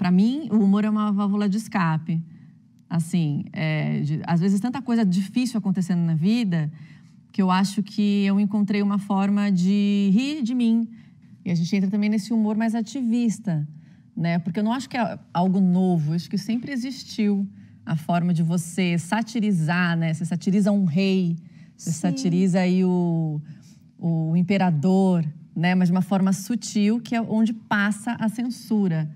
Para mim, o humor é uma válvula de escape. Assim, é, de, às vezes tanta coisa difícil acontecendo na vida que eu acho que eu encontrei uma forma de rir de mim. E a gente entra também nesse humor mais ativista, né? Porque eu não acho que é algo novo, acho que sempre existiu a forma de você satirizar, né? Você satiriza um rei, você Sim. satiriza aí o, o imperador, né? Mas de uma forma sutil, que é onde passa a censura.